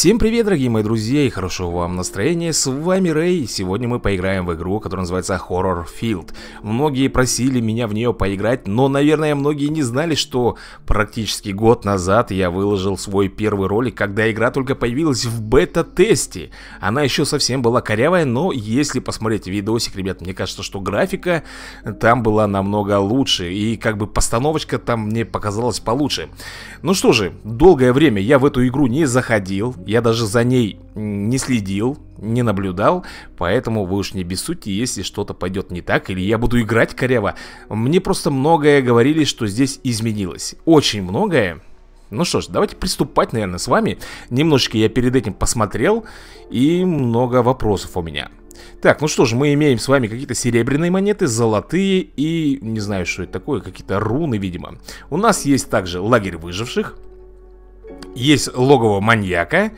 Всем привет, дорогие мои друзья, и хорошего вам настроения, с вами Рэй, сегодня мы поиграем в игру, которая называется Horror Field. Многие просили меня в нее поиграть, но, наверное, многие не знали, что практически год назад я выложил свой первый ролик, когда игра только появилась в бета-тесте. Она еще совсем была корявая, но если посмотреть видосик, ребят, мне кажется, что графика там была намного лучше, и как бы постановочка там мне показалась получше. Ну что же, долгое время я в эту игру не заходил, я даже за ней не следил, не наблюдал, поэтому вы уж не бессудьте, если что-то пойдет не так или я буду играть коряво. Мне просто многое говорили, что здесь изменилось. Очень многое. Ну что ж, давайте приступать, наверное, с вами. Немножечко я перед этим посмотрел, и много вопросов у меня. Так, ну что ж, мы имеем с вами какие-то серебряные монеты, золотые и не знаю, что это такое, какие-то руны, видимо. У нас есть также лагерь выживших. Есть логово маньяка,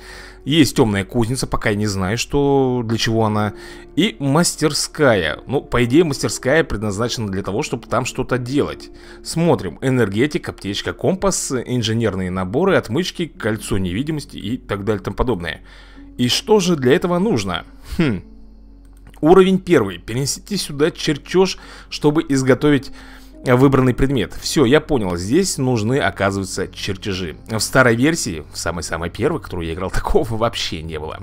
есть темная кузница, пока я не знаю, что, для чего она. И мастерская. Ну, по идее, мастерская предназначена для того, чтобы там что-то делать. Смотрим. Энергетик, аптечка, компас, инженерные наборы, отмычки, кольцо невидимости и так далее и тому подобное. И что же для этого нужно? Хм. Уровень первый. Перенесите сюда чертеж, чтобы изготовить выбранный предмет. Все, я понял, здесь нужны, оказывается, чертежи. В старой версии, в самой-самой первой, которую я играл, такого вообще не было.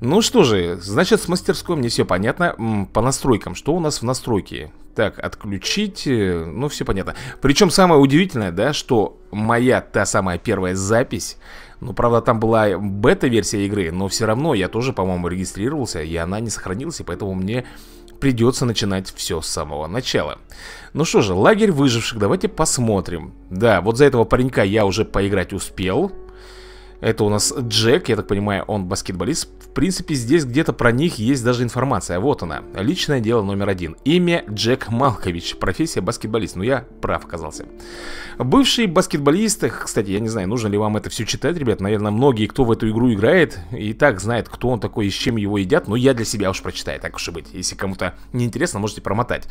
Ну что же, значит с мастерской мне все понятно По настройкам, что у нас в настройке? Так, отключить, э, ну все понятно Причем самое удивительное, да, что моя та самая первая запись Ну правда там была бета-версия игры Но все равно я тоже, по-моему, регистрировался И она не сохранилась, и поэтому мне придется начинать все с самого начала. Ну что же, лагерь выживших, давайте посмотрим. Да, вот за этого паренька я уже поиграть успел. Это у нас Джек, я так понимаю, он баскетболист. В принципе, здесь где-то про них есть даже информация. Вот она. Личное дело номер один. Имя Джек Малкович. Профессия баскетболист. Ну, я прав оказался. Бывший баскетболист, кстати, я не знаю, нужно ли вам это все читать, ребят. Наверное, многие, кто в эту игру играет, и так знает, кто он такой и с чем его едят. Но я для себя уж прочитаю, так уж и быть. Если кому-то не интересно, можете промотать.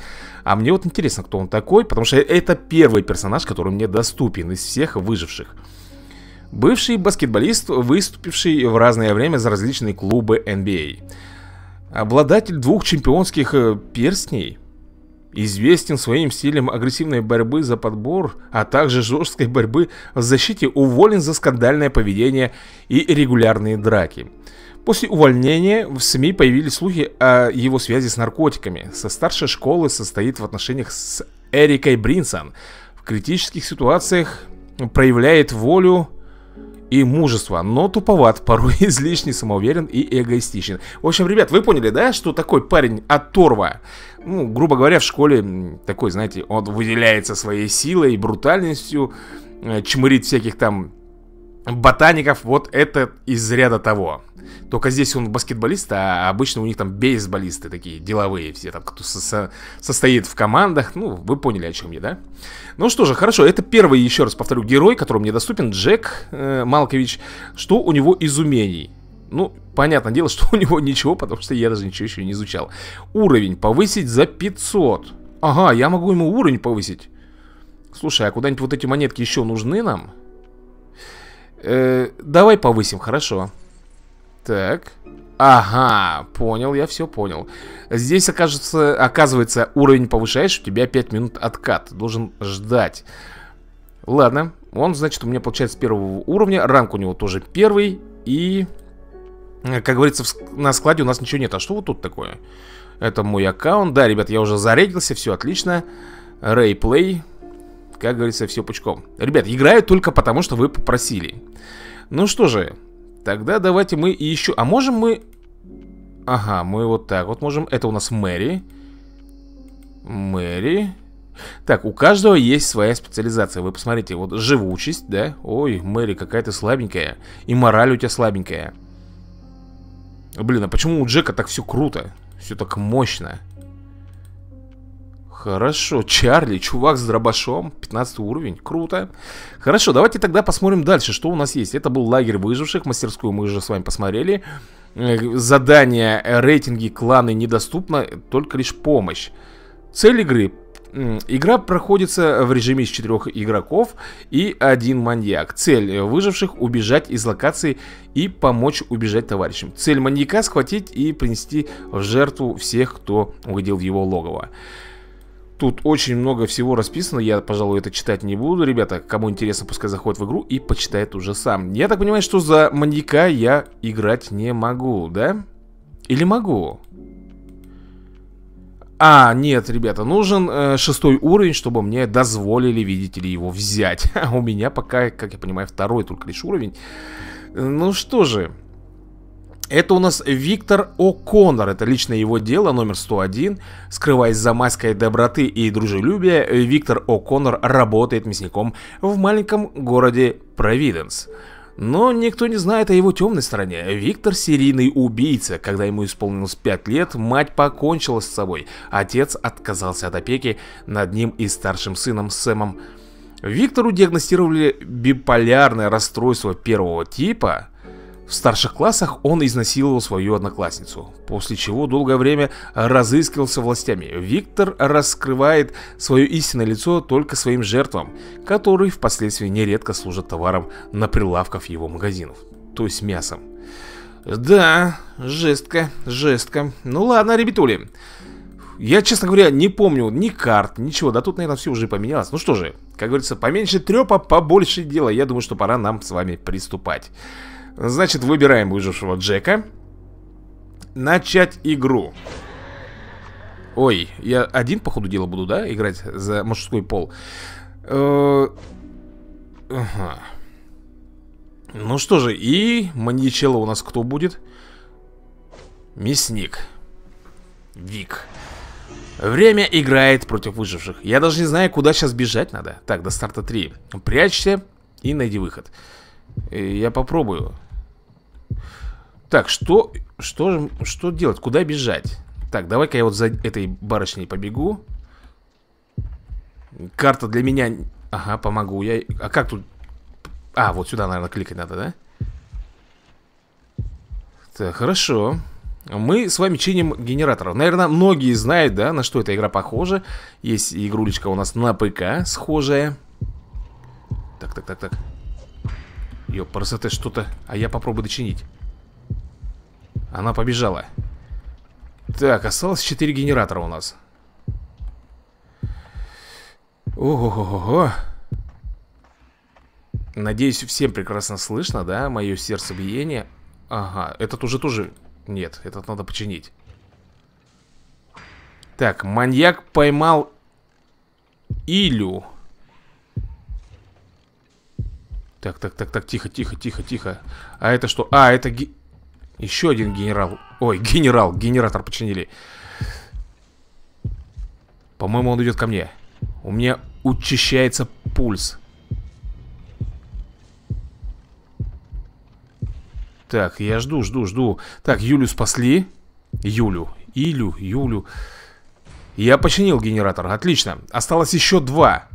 А мне вот интересно, кто он такой, потому что это первый персонаж, который мне доступен из всех выживших. Бывший баскетболист, выступивший в разное время за различные клубы NBA. А. Обладатель двух чемпионских э, перстней. Известен своим стилем агрессивной борьбы за подбор, а также жесткой борьбы в защите, уволен за скандальное поведение и регулярные драки. После увольнения в СМИ появились слухи о его связи с наркотиками. Со старшей школы состоит в отношениях с Эрикой Бринсон. В критических ситуациях проявляет волю и мужество, но туповат, порой излишне самоуверен и эгоистичен. В общем, ребят, вы поняли, да, что такой парень оторва? Ну, грубо говоря, в школе такой, знаете, он выделяется своей силой и брутальностью, э, чмырит всяких там ботаников, вот это из ряда того. Только здесь он баскетболист, а обычно у них там бейсболисты такие деловые все, там кто со со состоит в командах. Ну, вы поняли, о чем я, да? Ну что же, хорошо, это первый, еще раз повторю, герой, который мне доступен, Джек э, Малкович. Что у него из умений? Ну, понятное дело, что у него ничего, потому что я даже ничего еще не изучал. Уровень повысить за 500. Ага, я могу ему уровень повысить. Слушай, а куда-нибудь вот эти монетки еще нужны нам? Э, -э давай повысим, хорошо. Хорошо. Так. Ага, понял, я все понял. Здесь, окажется, оказывается, уровень повышаешь, у тебя 5 минут откат. Должен ждать. Ладно, он, значит, у меня получается первого уровня. Ранг у него тоже первый. И, э, как говорится, на складе у нас ничего нет. А что вот тут такое? Это мой аккаунт. Да, ребят, я уже зарегился, все отлично. Рейплей. Как говорится, все пучком. Ребят, играю только потому, что вы попросили. Ну что же, Тогда давайте мы еще... А можем мы... Ага, мы вот так вот можем. Это у нас Мэри. Мэри. Так, у каждого есть своя специализация. Вы посмотрите, вот живучесть, да? Ой, Мэри, какая ты слабенькая. И мораль у тебя слабенькая. Блин, а почему у Джека так все круто? Все так мощно. Хорошо, Чарли, чувак с дробашом, 15 уровень, круто Хорошо, давайте тогда посмотрим дальше, что у нас есть Это был лагерь выживших, мастерскую мы уже с вами посмотрели э, Задания, э, рейтинги, кланы недоступны, только лишь помощь Цель игры Игра проходится в режиме из четырех игроков и один маньяк. Цель э, выживших – убежать из локации и помочь убежать товарищам. Цель маньяка – схватить и принести в жертву всех, кто угодил в его логово. Тут очень много всего расписано, я, пожалуй, это читать не буду, ребята. Кому интересно, пускай заходит в игру и почитает уже сам. Я так понимаю, что за маньяка я играть не могу, да? Или могу? А, нет, ребята, нужен э, шестой уровень, чтобы мне дозволили, видите ли, его взять. А у меня пока, как я понимаю, второй только лишь уровень. Э, ну что же... Это у нас Виктор О'Коннор, это личное его дело, номер 101. Скрываясь за маской доброты и дружелюбия, Виктор О'Коннор работает мясником в маленьком городе Провиденс. Но никто не знает о его темной стороне. Виктор – серийный убийца. Когда ему исполнилось 5 лет, мать покончила с собой. Отец отказался от опеки над ним и старшим сыном Сэмом. Виктору диагностировали биполярное расстройство первого типа – в старших классах он изнасиловал свою одноклассницу, после чего долгое время разыскивался властями. Виктор раскрывает свое истинное лицо только своим жертвам, которые впоследствии нередко служат товаром на прилавках его магазинов, то есть мясом. Да, жестко, жестко. Ну ладно, ребятули. Я, честно говоря, не помню ни карт, ничего. Да тут, наверное, все уже поменялось. Ну что же, как говорится, поменьше трепа, побольше дела. Я думаю, что пора нам с вами приступать. Значит, выбираем выжившего Джека. Начать игру. Ой, я один, по ходу дела, буду, да, играть за мужской пол? Э, ага. Ну что же, и маньячелло у нас кто будет? Мясник. Вик. Время играет против выживших. Я даже не знаю, куда сейчас бежать надо. Так, до старта 3. Прячься и найди выход. Э, я попробую. Так, что, что, что делать? Куда бежать? Так, давай-ка я вот за этой барышней побегу. Карта для меня... Ага, помогу я. А как тут... А, вот сюда, наверное, кликать надо, да? Так, хорошо. Мы с вами чиним генераторов. Наверное, многие знают, да, на что эта игра похожа. Есть игрулечка у нас на ПК схожая. Так, так, так, так. Ёпарас, это что-то... А я попробую дочинить. Она побежала. Так, осталось 4 генератора у нас. Ого-го-го-го. Надеюсь, всем прекрасно слышно, да? Мое сердцебиение. Ага, этот уже тоже... Нет, этот надо починить. Так, маньяк поймал Илю. Так, так, так, так, тихо, тихо, тихо, тихо. А это что? А, это ги... еще один генерал. Ой, генерал, генератор починили. По-моему, он идет ко мне. У меня учащается пульс. Так, я жду, жду, жду. Так, Юлю спасли. Юлю. Илю, Юлю. Я починил генератор. Отлично. Осталось еще два.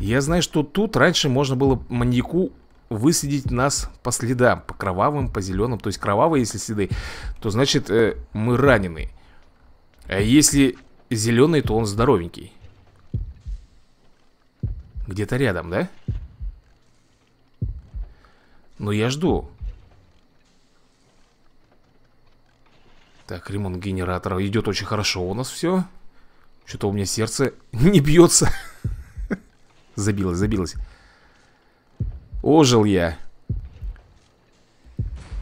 Я знаю, что тут раньше можно было маньяку выследить нас по следам По кровавым, по зеленым То есть кровавые, если следы, то значит э, мы ранены А если зеленый, то он здоровенький Где-то рядом, да? Но я жду Так, ремонт генератора идет очень хорошо у нас все Что-то у меня сердце не бьется Забилось, забилось. Ожил я.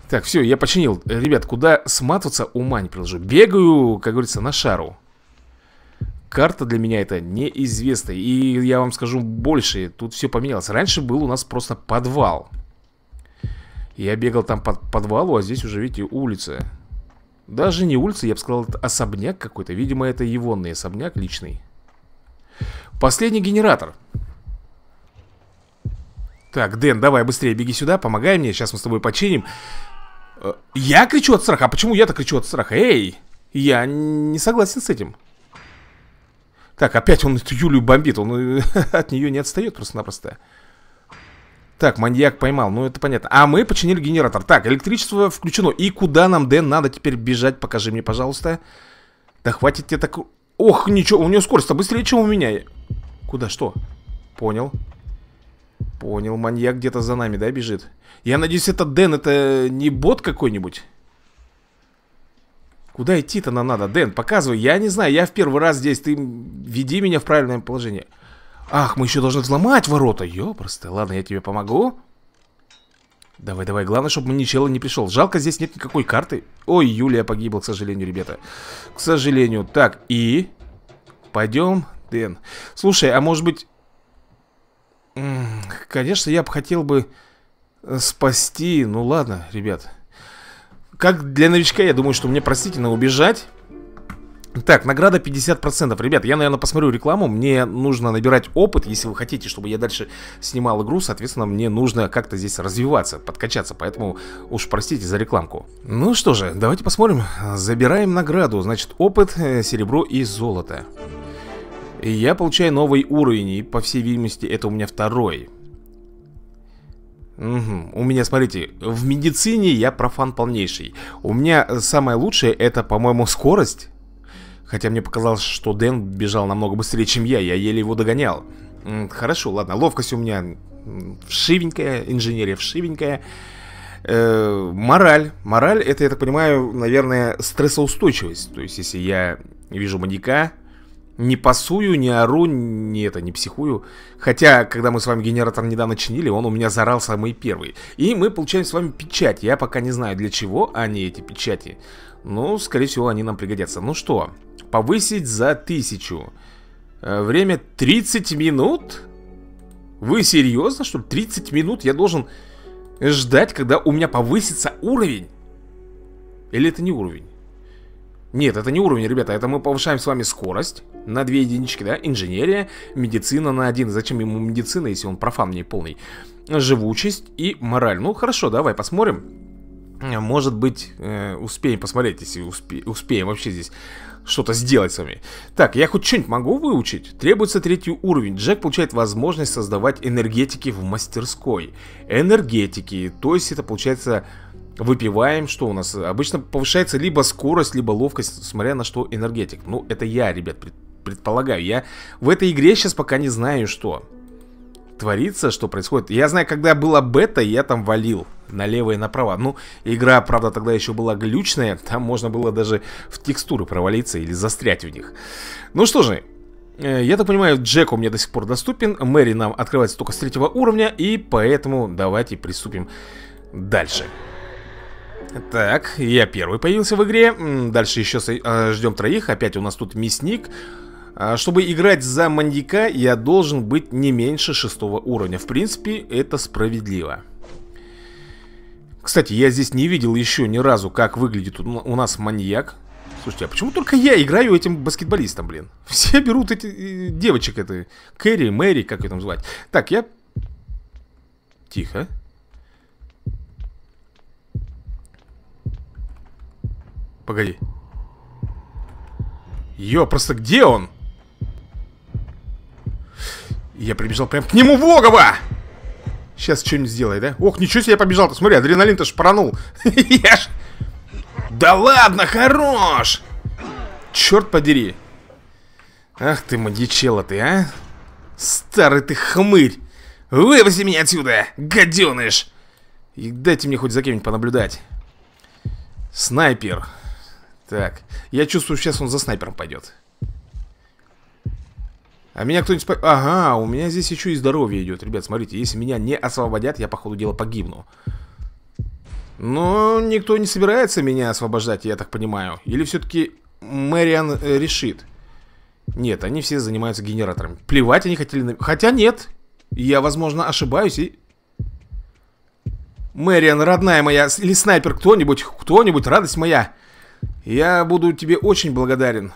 Так, все, я починил. Э, ребят, куда сматываться, ума не приложу. Бегаю, как говорится, на шару. Карта для меня это неизвестная. И я вам скажу больше, тут все поменялось. Раньше был у нас просто подвал. Я бегал там под подвалу, а здесь уже, видите, улица. Даже не улица, я бы сказал, это особняк какой-то. Видимо, это егонный особняк личный. Последний генератор. Так, Дэн, давай быстрее беги сюда, помогай мне, сейчас мы с тобой починим. Э, я кричу от страха, а почему я-то кричу от страха? Эй, я не согласен с этим. Так, опять он эту Юлю бомбит, он э, от нее не отстает просто-напросто. Так, маньяк поймал, ну это понятно. А мы починили генератор. Так, электричество включено. И куда нам, Дэн, надо теперь бежать? Покажи мне, пожалуйста. Да хватит тебе так... Ох, ничего, у нее скорость-то быстрее, чем у меня. Куда, что? Понял. Понял, маньяк где-то за нами, да, бежит? Я надеюсь, это Дэн, это не бот какой-нибудь? Куда идти-то нам надо? Дэн, показывай. Я не знаю, я в первый раз здесь. Ты веди меня в правильное положение. Ах, мы еще должны взломать ворота. просто. Ладно, я тебе помогу. Давай, давай. Главное, чтобы мне чела не пришел. Жалко, здесь нет никакой карты. Ой, Юлия погибла, к сожалению, ребята. К сожалению. Так, и... Пойдем, Дэн. Слушай, а может быть... Конечно, я бы хотел бы э, спасти. Ну ладно, ребят. Как для новичка, я думаю, что мне простительно убежать. Так, награда 50%. Ребят, я, наверное, посмотрю рекламу. Мне нужно набирать опыт, если вы хотите, чтобы я дальше снимал игру. Соответственно, мне нужно как-то здесь развиваться, подкачаться. Поэтому уж простите за рекламку. Ну что же, давайте посмотрим. Забираем награду. Значит, опыт, э, серебро и золото. Золото. Я получаю новый уровень, и по всей видимости это у меня второй. Угу. У меня, смотрите, в медицине я профан полнейший. У меня э, самое лучшее это, по-моему, скорость. Хотя мне показалось, что Дэн бежал намного быстрее, чем я. Я еле его догонял. Хорошо, ладно, ловкость у меня вшивенькая, инженерия вшивенькая. Э, мораль. Мораль это, я так понимаю, наверное, стрессоустойчивость. То есть, если я вижу маньяка, не пасую, не ору, не это, не психую. Хотя, когда мы с вами генератор недавно чинили, он у меня заорал самый первый. И мы получаем с вами печать. Я пока не знаю, для чего они эти печати. Ну, скорее всего, они нам пригодятся. Ну что, повысить за тысячу. Э, время 30 минут? Вы серьезно, что ли? 30 минут я должен ждать, когда у меня повысится уровень? Или это не уровень? Нет, это не уровень, ребята, это мы повышаем с вами скорость на две единички, да? Инженерия, медицина на один. Зачем ему медицина, если он профан не полный? Живучесть и мораль. Ну, хорошо, давай посмотрим. Может быть, э, успеем посмотреть, если успе успеем вообще здесь что-то сделать с вами. Так, я хоть что-нибудь могу выучить? Требуется третий уровень. Джек получает возможность создавать энергетики в мастерской. Энергетики, то есть это получается... Выпиваем, что у нас? Обычно повышается либо скорость, либо ловкость, смотря на что энергетик. Ну, это я, ребят, предполагаю. Я в этой игре сейчас пока не знаю, что творится, что происходит. Я знаю, когда была бета, я там валил налево и направо. Ну, игра, правда, тогда еще была глючная. Там можно было даже в текстуры провалиться или застрять в них. Ну что же, э, я так понимаю, Джек у меня до сих пор доступен. Мэри нам открывается только с третьего уровня. И поэтому давайте приступим дальше. Так, я первый появился в игре. Дальше еще э, ждем троих. Опять у нас тут мясник. Мясник. А чтобы играть за маньяка, я должен быть не меньше шестого уровня. В принципе, это справедливо. Кстати, я здесь не видел еще ни разу, как выглядит у нас маньяк. Слушайте, а почему только я играю этим баскетболистом, блин? Все берут эти э, девочек, это Кэрри, Мэри, как ее там звать. Так, я... Тихо. Погоди. Ё, просто где он? Я прибежал прямо к нему в логово! Сейчас что-нибудь сделай, да? Ох, ничего себе я побежал-то. Смотри, адреналин-то шпаранул. Да ладно, хорош! Черт подери. Ах ты, мадичела ты, а? Старый ты хмырь. Вывози меня отсюда, гаденыш! И дайте мне хоть за кем-нибудь понаблюдать. Снайпер. Так, я чувствую, сейчас он за снайпером пойдет. А меня кто-нибудь... Спа... Ага, у меня здесь еще и здоровье идет, ребят, смотрите. Если меня не освободят, я, по ходу дела, погибну. Но никто не собирается меня освобождать, я так понимаю. Или все-таки Мэриан э, решит? Нет, они все занимаются генератором. Плевать они хотели Хотя нет, я, возможно, ошибаюсь и... Мэриан, родная моя, или снайпер, кто-нибудь, кто-нибудь, радость моя. Я буду тебе очень благодарен.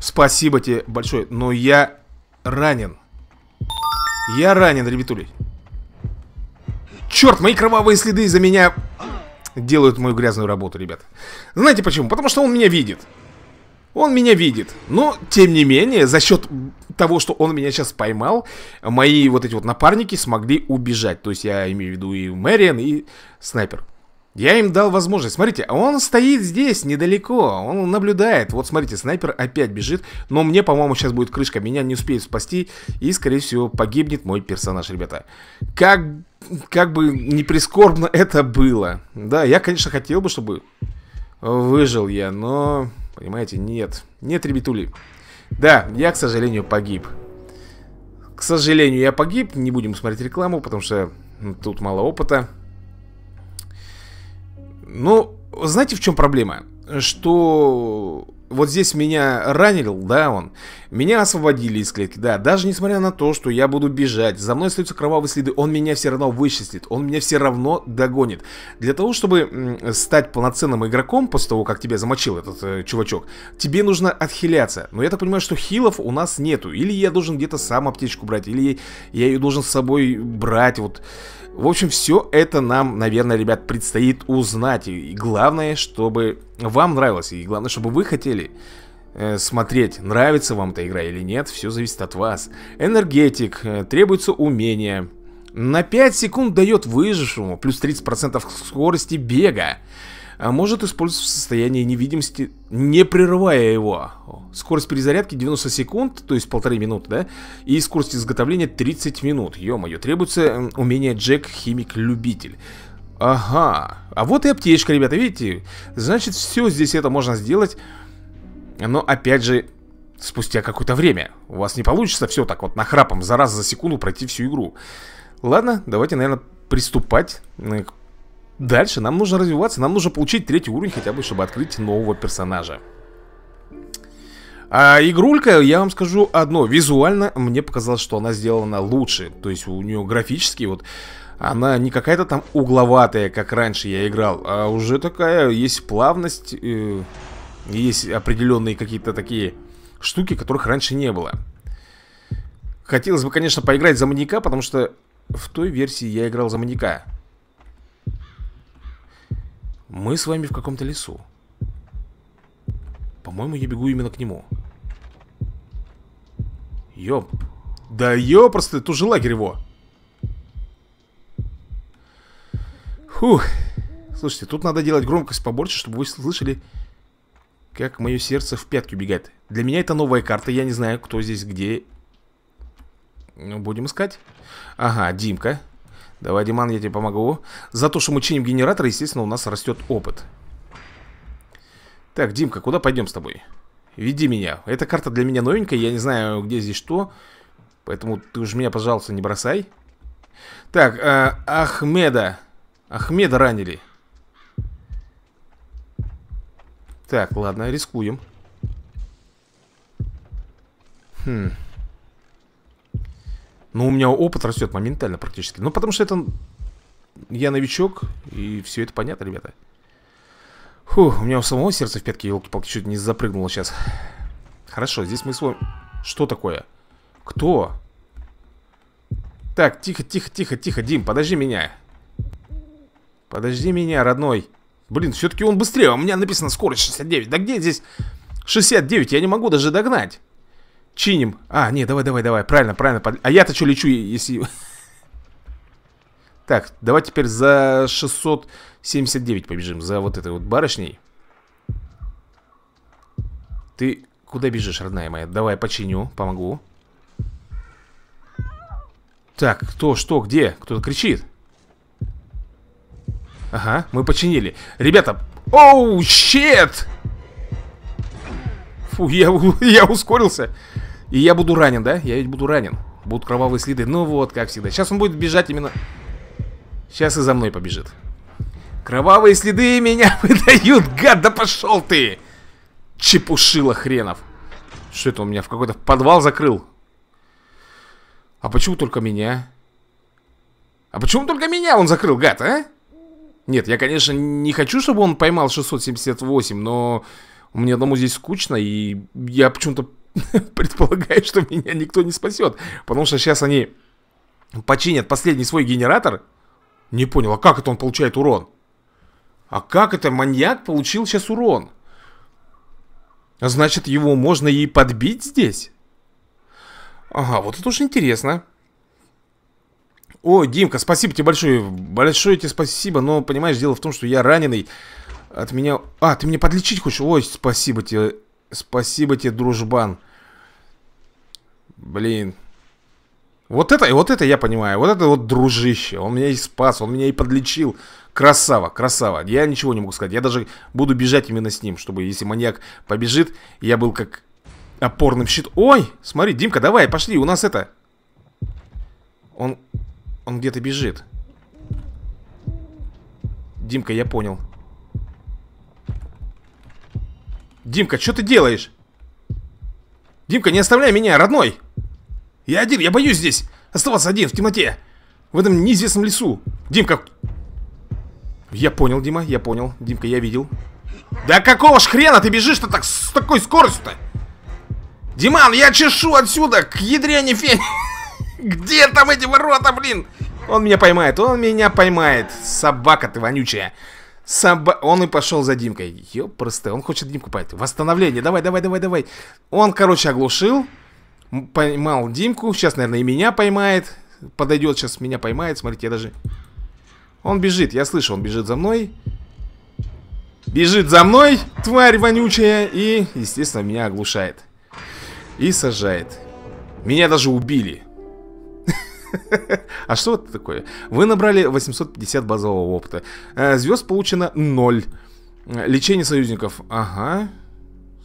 Спасибо тебе большое, но я ранен. Я ранен, ребятули. Черт, мои кровавые следы за меня делают мою грязную работу, ребят. Знаете почему? Потому что он меня видит. Он меня видит. Но, тем не менее, за счет того, что он меня сейчас поймал, мои вот эти вот напарники смогли убежать. То есть я имею в виду и Мэриан, и снайпер. Я им дал возможность. Смотрите, он стоит здесь, недалеко. Он наблюдает. Вот, смотрите, снайпер опять бежит. Но мне, по-моему, сейчас будет крышка. Меня не успеют спасти. И, скорее всего, погибнет мой персонаж, ребята. Как, как бы неприскорбно это было. Да, я, конечно, хотел бы, чтобы выжил я. Но, понимаете, нет. Нет, ребятули. Да, я, к сожалению, погиб. К сожалению, я погиб. Не будем смотреть рекламу, потому что тут мало опыта. Ну, знаете, в чем проблема? Что вот здесь меня ранил, да, он. Меня освободили из клетки, да. Даже несмотря на то, что я буду бежать, за мной остаются кровавые следы, он меня все равно вычислит, он меня все равно догонит. Для того, чтобы стать полноценным игроком после того, как тебя замочил этот э, чувачок, тебе нужно отхиляться. Но я так понимаю, что хилов у нас нету. Или я должен где-то сам аптечку брать, или я ее должен с собой брать, вот... В общем, все это нам, наверное, ребят, предстоит узнать. И главное, чтобы вам нравилось. И главное, чтобы вы хотели э, смотреть, нравится вам эта игра или нет. Все зависит от вас. Энергетик. Э, требуется умение. На 5 секунд дает выжившему. Плюс 30% скорости бега а может использовать в состоянии невидимости, не прерывая его. Скорость перезарядки 90 секунд, то есть полторы минуты, да? И скорость изготовления 30 минут. Ё-моё, требуется умение Джек Химик-любитель. Ага, а вот и аптечка, ребята, видите? Значит, все здесь это можно сделать, но опять же, спустя какое-то время. У вас не получится все так вот нахрапом за раз за секунду пройти всю игру. Ладно, давайте, наверное, приступать к Дальше нам нужно развиваться, нам нужно получить третий уровень хотя бы, чтобы открыть нового персонажа. А игрулька, я вам скажу одно, визуально мне показалось, что она сделана лучше. То есть у нее графически вот она не какая-то там угловатая, как раньше я играл, а уже такая есть плавность, э, есть определенные какие-то такие штуки, которых раньше не было. Хотелось бы, конечно, поиграть за маньяка, потому что в той версии я играл за маньяка. Мы с вами в каком-то лесу. По-моему, я бегу именно к нему. Ёп. Да просто, тут же лагерь его. Фух. Слушайте, тут надо делать громкость побольше, чтобы вы слышали, как мое сердце в пятки бегает. Для меня это новая карта, я не знаю, кто здесь где. Ну, будем искать. Ага, Димка. Давай, Диман, я тебе помогу. За то, что мы чиним генератор, естественно, у нас растет опыт. Так, Димка, куда пойдем с тобой? Веди меня. Эта карта для меня новенькая, я не знаю, где здесь что. Поэтому ты уж меня, пожалуйста, не бросай. Так, э, Ахмеда. Ахмеда ранили. Так, ладно, рискуем. Хм. Ну у меня опыт растет моментально практически. Ну, потому что это... Я новичок, и все это понятно, ребята. Фух, у меня у самого сердце в пятке, елки-палки, чуть не запрыгнуло сейчас. Хорошо, здесь мы с вами... Что такое? Кто? Так, тихо, тихо, тихо, тихо, Дим, подожди меня. Подожди меня, родной. Блин, все-таки он быстрее, а у меня написано скорость 69. Да где здесь 69? Я не могу даже догнать. Чиним. А, не, давай, давай, давай. Правильно, правильно. Под... А я-то что лечу, если... Так, давай теперь за 679 побежим. За вот этой вот барышней. Ты куда бежишь, родная моя? Давай, починю, помогу. Так, кто, что, где? Кто-то кричит. Ага, мы починили. Ребята, оу, щет! Фу, я, я ускорился. И я буду ранен, да? Я ведь буду ранен. Будут кровавые следы. Ну вот, как всегда. Сейчас он будет бежать именно... Сейчас и за мной побежит. Кровавые следы меня выдают, гад, да пошел ты! Чепушила хренов. Что это он меня в какой-то подвал закрыл? А почему только меня? А почему только меня он закрыл, гад, а? Нет, я, конечно, не хочу, чтобы он поймал 678, но мне одному здесь скучно, и я почему-то предполагаю, что меня никто не спасет. Потому что сейчас они починят последний свой генератор. Не понял, а как это он получает урон? А как это маньяк получил сейчас урон? А значит, его можно и подбить здесь? Ага, вот это уж интересно. О, Димка, спасибо тебе большое. Большое тебе спасибо, но понимаешь, дело в том, что я раненый. От меня... А, ты меня подлечить хочешь? Ой, спасибо тебе Спасибо тебе, дружбан. Блин. Вот это, и вот это я понимаю. Вот это вот дружище. Он меня и спас, он меня и подлечил. Красава, красава. Я ничего не могу сказать. Я даже буду бежать именно с ним, чтобы если маньяк побежит, я был как опорным щит. Ой, смотри, Димка, давай, пошли. У нас это... Он... Он где-то бежит. Димка, я понял. Димка, что ты делаешь? Димка, не оставляй меня, родной! Я один, я боюсь здесь оставаться один в темноте. В этом неизвестном лесу. Димка... Я понял, Дима, я понял. Димка, я видел. Да какого ж хрена ты бежишь-то так с такой скоростью-то? Диман, я чешу отсюда к ядрене фен. Где там эти ворота, блин? Он меня поймает, он меня поймает. Собака ты вонючая. Соба... Он и пошел за Димкой. Ёпросто, он хочет Димку пойти. Восстановление, давай, давай, давай, давай. Он, короче, оглушил. Поймал Димку. Сейчас, наверное, и меня поймает. Подойдет, сейчас меня поймает. Смотрите, я даже... Он бежит, я слышу, он бежит за мной. Бежит за мной, тварь вонючая. И, естественно, меня оглушает. И сажает. Меня даже убили. А что это такое? Вы набрали 850 базового опыта. Э, Звезд получено 0. Э, лечение союзников. Ага.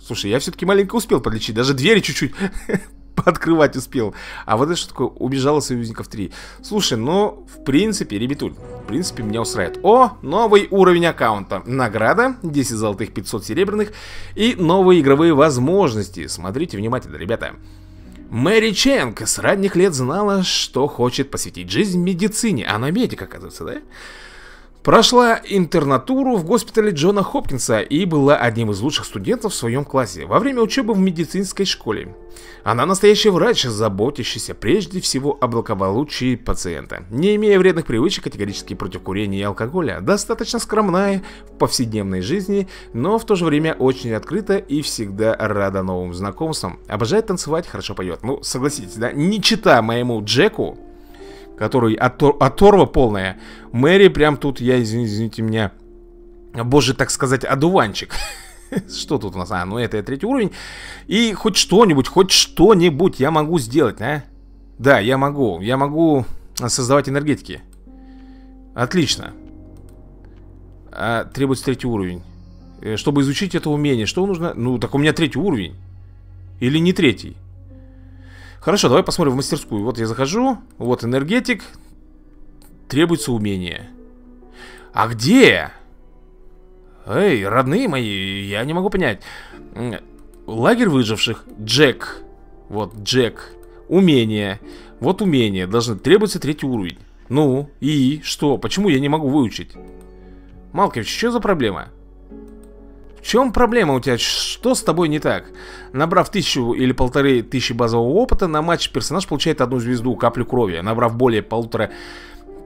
Слушай, я все-таки маленько успел подлечить. Даже двери чуть-чуть пооткрывать успел. А вот это что такое? Убежало союзников 3. Слушай, ну, в принципе, ребятуль, в принципе, меня устраивает. О, новый уровень аккаунта. Награда, 10 золотых, 500 серебряных и новые игровые возможности. Смотрите внимательно, ребята. Ребята. Мэри Ченг с ранних лет знала, что хочет посвятить жизнь медицине. Она медик, оказывается, да? Прошла интернатуру в госпитале Джона Хопкинса и была одним из лучших студентов в своем классе во время учебы в медицинской школе. Она настоящий врач, заботящийся прежде всего о благополучии пациента, не имея вредных привычек категорически против курения и алкоголя, достаточно скромная в повседневной жизни, но в то же время очень открыта и всегда рада новым знакомствам, обожает танцевать, хорошо поет. Ну, согласитесь, да, не чита моему Джеку, который отор, оторва полная. Мэри прям тут, я, извините меня, боже, так сказать, одуванчик. Что тут у нас? А, ну это третий уровень. И хоть что-нибудь, хоть что-нибудь я могу сделать, а? Да, я могу. Я могу создавать энергетики. Отлично. А, требуется третий уровень. Э, чтобы изучить это умение, что нужно? Ну, так у меня третий уровень. Или не третий? Хорошо, давай посмотрим в мастерскую. Вот я захожу, вот энергетик. Требуется умение. А где? Эй, родные мои, я не могу понять. Лагерь выживших. Джек. Вот, Джек. Умение. Вот умение. Должны требуется третий уровень. Ну, и что? Почему я не могу выучить? Малкович, что за проблема? чем проблема у тебя? Что с тобой не так? Набрав тысячу или полторы тысячи базового опыта, на матч персонаж получает одну звезду, каплю крови. Набрав более полутора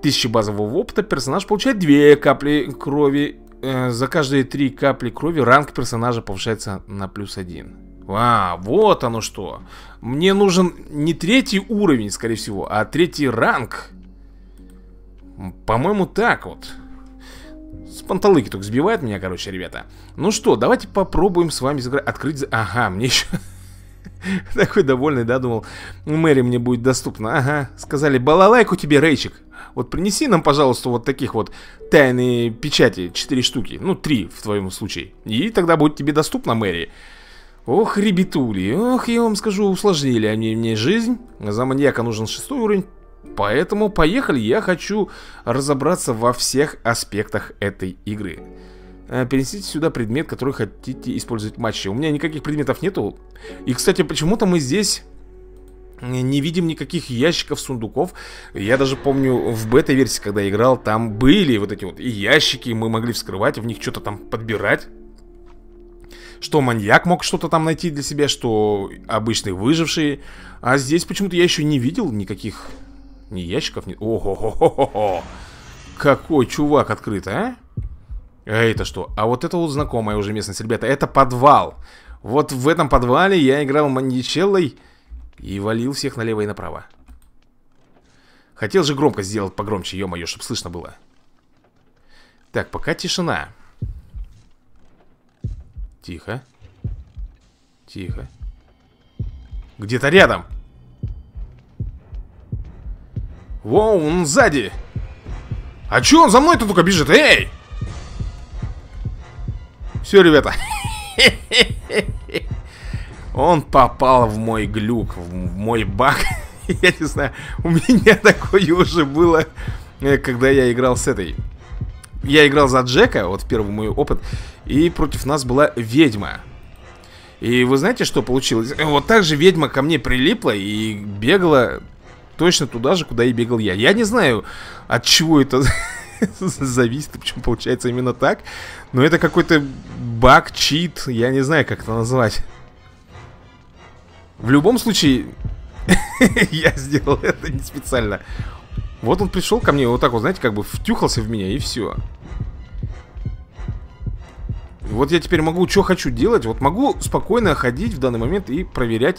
тысячи базового опыта, персонаж получает две капли крови. Э, за каждые три капли крови ранг персонажа повышается на плюс один. А, вот оно что. Мне нужен не третий уровень, скорее всего, а третий ранг. По-моему, так вот. С панталыки только сбивает меня, короче, ребята. Ну что, давайте попробуем с вами сыграть. Открыть... Ага, мне еще... Такой довольный, да, думал, Мэри мне будет доступна. Ага, сказали, балалайку тебе, Рейчик. Вот принеси нам, пожалуйста, вот таких вот тайные печати, 4 штуки. Ну, 3 в твоем случае. И тогда будет тебе доступна Мэри. Ох, ребятули, ох, я вам скажу, усложнили они мне жизнь. За маньяка нужен шестой уровень, Поэтому поехали, я хочу разобраться во всех аспектах этой игры. А, перенесите сюда предмет, который хотите использовать в матче. У меня никаких предметов нету. И, кстати, почему-то мы здесь не видим никаких ящиков, сундуков. Я даже помню, в бета-версии, когда играл, там были вот эти вот ящики, мы могли вскрывать, в них что-то там подбирать. Что маньяк мог что-то там найти для себя, что обычные выжившие. А здесь почему-то я еще не видел никаких ни ящиков нет. Ого-хо-хо-хо-хо. Какой чувак открыт, а? А это что? А вот это вот знакомая уже местность, ребята. Это подвал. Вот в этом подвале я играл маньячеллой и валил всех налево и направо. Хотел же громко сделать погромче, ё-моё, чтобы слышно было. Так, пока тишина. Тихо. Тихо. Где-то рядом. Воу, он сзади. А чё он за мной-то только бежит? Эй! Все, ребята. Он попал в мой глюк, в мой баг. Я не знаю, у меня такое уже было, э, когда я играл с этой. Я играл за Джека, вот первый мой опыт, и против нас была ведьма. И вы знаете, что получилось? Э, вот так же ведьма ко мне прилипла и бегала точно туда же, куда и бегал я. Я не знаю, от чего это зависит, почему получается именно так. Но это какой-то баг, чит, я не знаю, как это назвать. В любом случае, я сделал это не специально. Вот он пришел ко мне, вот так вот, знаете, как бы втюхался в меня, и все. Вот я теперь могу, что хочу делать, вот могу спокойно ходить в данный момент и проверять,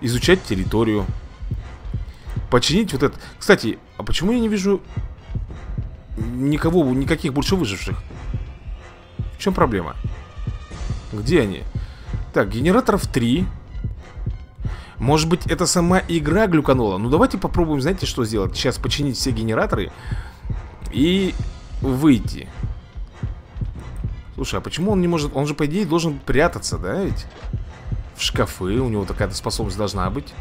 изучать территорию починить вот это. Кстати, а почему я не вижу никого, никаких больше выживших? В чем проблема? Где они? Так, генераторов 3. Может быть, это сама игра глюканула? Ну, давайте попробуем, знаете, что сделать? Сейчас починить все генераторы и выйти. Слушай, а почему он не может... Он же, по идее, должен прятаться, да, ведь? В шкафы у него такая-то способность должна быть.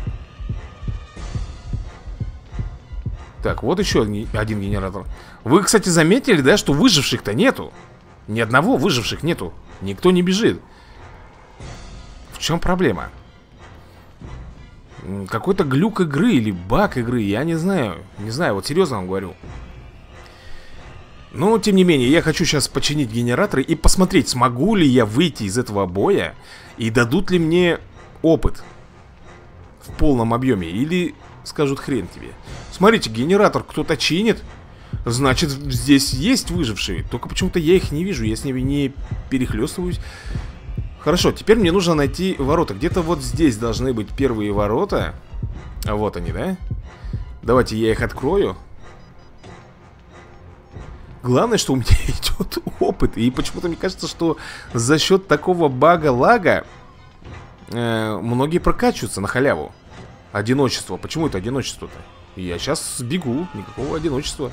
Так, вот еще один генератор. Вы, кстати, заметили, да, что выживших-то нету? Ни одного выживших нету. Никто не бежит. В чем проблема? Какой-то глюк игры или баг игры, я не знаю. Не знаю, вот серьезно вам говорю. Но, тем не менее, я хочу сейчас починить генераторы и посмотреть, смогу ли я выйти из этого боя и дадут ли мне опыт в полном объеме. Или скажут хрен тебе. Смотрите, генератор кто-то чинит. Значит, здесь есть выжившие. Только почему-то я их не вижу, я с ними не перехлестываюсь. Хорошо, теперь мне нужно найти ворота. Где-то вот здесь должны быть первые ворота. А вот они, да? Давайте я их открою. Главное, что у меня идет опыт. И почему-то мне кажется, что за счет такого бага-лага э, многие прокачиваются на халяву. Одиночество. Почему это одиночество-то? Я сейчас сбегу. Никакого одиночества.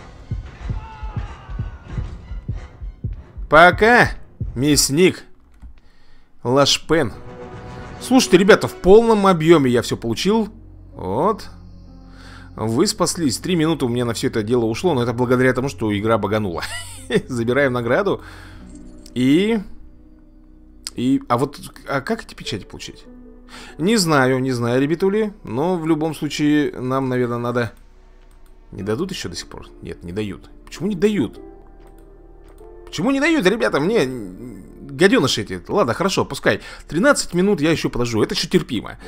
Пока, мясник. Лашпен. Слушайте, ребята, в полном объеме я все получил. Вот. Вы спаслись. Три минуты у меня на все это дело ушло, но это благодаря тому, что игра баганула. Забираем награду. И... И... А вот... А как эти печати получить? Не знаю, не знаю, ребятули. Но в любом случае нам, наверное, надо... Не дадут еще до сих пор? Нет, не дают. Почему не дают? Почему не дают, ребята? Мне гаденыши эти. Ладно, хорошо, пускай. 13 минут я еще подожду. Это еще терпимо.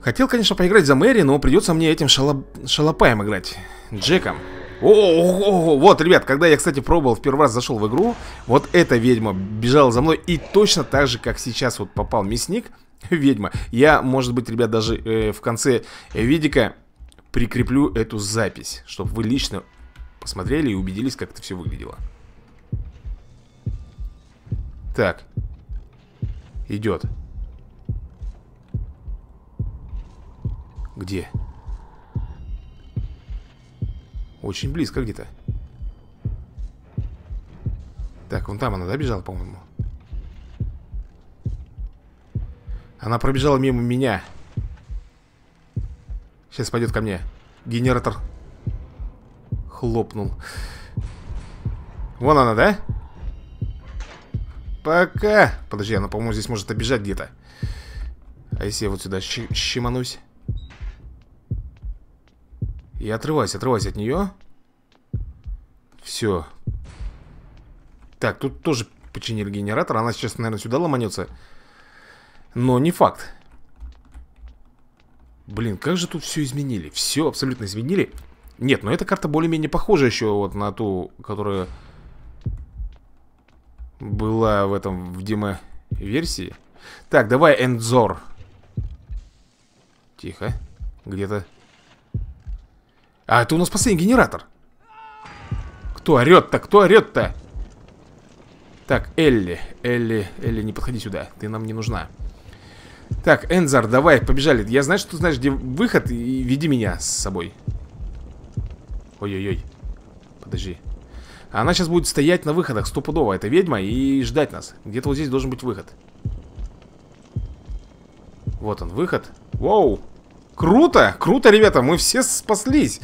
Хотел, конечно, поиграть за Мэри, но придется мне этим шалоп... шалопаем играть. Джеком. О, -о, -о, о, вот, ребят, когда я, кстати, пробовал, в первый раз зашел в игру, вот эта ведьма бежала за мной и точно так же, как сейчас вот попал мясник, Ведьма. Я, может быть, ребят, даже э, в конце видика прикреплю эту запись, чтобы вы лично посмотрели и убедились, как это все выглядело. Так. Идет. Где? Очень близко где-то. Так, вон там она да бежала, по-моему. Она пробежала мимо меня. Сейчас пойдет ко мне. Генератор. Хлопнул. Вон она, да? Пока. Подожди, она, по-моему, здесь может обижать где-то. А если я вот сюда щеманусь? И отрываюсь, отрываюсь от нее. Все. Так, тут тоже починили генератор. Она сейчас, наверное, сюда ломанется. Но не факт. Блин, как же тут все изменили. Все абсолютно изменили. Нет, но эта карта более-менее похожа еще вот на ту, которая была в этом, в демо-версии. Так, давай Энзор. Тихо. Где-то... А, это у нас последний генератор. Кто орет-то? Кто орет-то? Так, Элли. Элли, Элли, не подходи сюда. Ты нам не нужна. Так, Энзар, давай, побежали. Я знаю, что ты знаешь, где выход, и веди меня с собой. Ой-ой-ой. Подожди. Она сейчас будет стоять на выходах стопудово. Это ведьма и ждать нас. Где-то вот здесь должен быть выход. Вот он, выход. Воу! Круто! Круто, ребята! Мы все спаслись!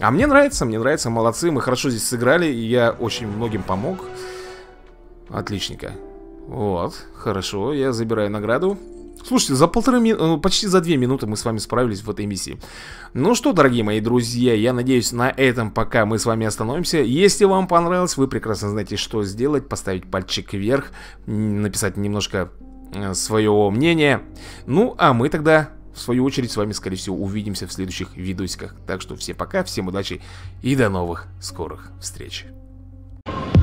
А мне нравится, мне нравится. Молодцы, мы хорошо здесь сыграли. И я очень многим помог. Отличненько. Вот, хорошо, я забираю награду. Слушайте, за полторы минуты, э, почти за две минуты мы с вами справились в этой миссии. Ну что, дорогие мои друзья, я надеюсь, на этом пока мы с вами остановимся. Если вам понравилось, вы прекрасно знаете, что сделать. Поставить пальчик вверх, написать немножко э, своего мнения. Ну, а мы тогда, в свою очередь, с вами, скорее всего, увидимся в следующих видосиках. Так что всем пока, всем удачи и до новых скорых встреч. Thank